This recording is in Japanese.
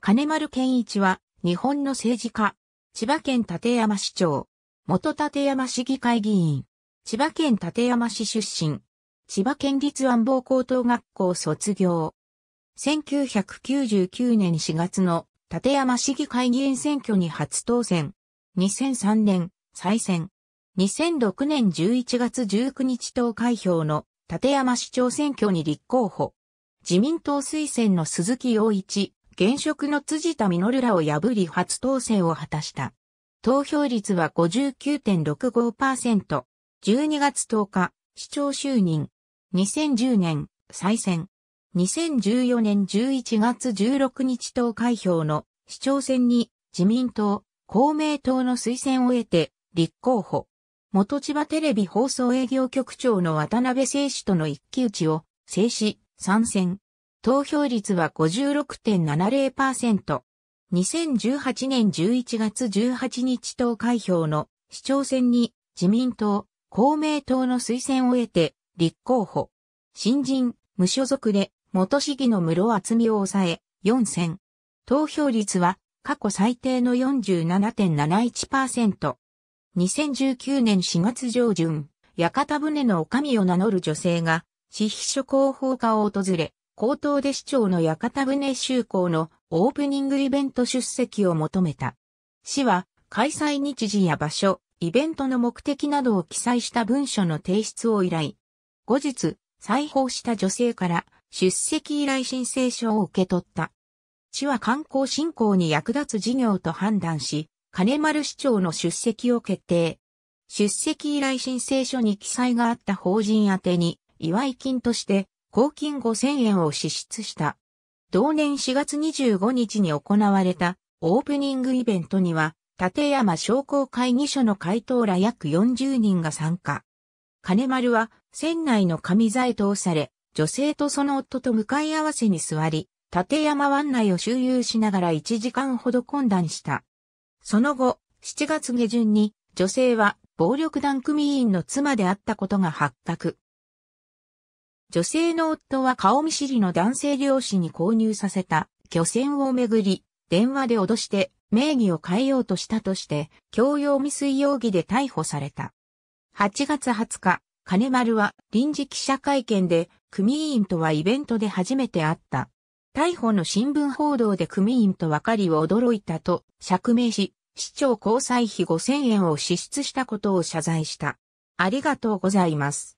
金丸健一は、日本の政治家、千葉県立山市長、元立山市議会議員、千葉県立山市出身、千葉県立安房高等学校卒業。1999年4月の立山市議会議員選挙に初当選。2003年、再選。2006年11月19日投開票の立山市長選挙に立候補。自民党推薦の鈴木洋一、現職の辻田実らを破り初当選を果たした。投票率は59.65%。12月10日、市長就任。2010年、再選。2014年11月16日投開票の市長選に自民党、公明党の推薦を得て立候補。元千葉テレビ放送営業局長の渡辺誠氏との一騎打ちを制し、参戦。投票率は56.70%。2018年11月18日投開票の市長選に自民党、公明党の推薦を得て立候補。新人、無所属で元市議の室厚みを抑え、4選。投票率は過去最低の47.71%。2019年4月上旬、屋形船の女将を名乗る女性が、私秘書広報課を訪れ、高等で市長の屋形船就航のオープニングイベント出席を求めた。市は開催日時や場所、イベントの目的などを記載した文書の提出を依頼。後日、再訪した女性から出席依頼申請書を受け取った。市は観光振興に役立つ事業と判断し、金丸市長の出席を決定。出席依頼申請書に記載があった法人宛に、祝い金として公金5000円を支出した。同年4月25日に行われたオープニングイベントには、立山商工会議所の会頭ら約40人が参加。金丸は船内の上座へ通され、女性とその夫と向かい合わせに座り、立山湾内を周遊しながら1時間ほど懇談した。その後、7月下旬に女性は暴力団組員の妻であったことが発覚。女性の夫は顔見知りの男性漁師に購入させた漁船をめぐり、電話で脅して名義を変えようとしたとして、強要未遂容疑で逮捕された。8月20日、金丸は臨時記者会見で、組員とはイベントで初めて会った。逮捕の新聞報道で組員と分かりを驚いたと釈明し、市長交際費5000円を支出したことを謝罪した。ありがとうございます。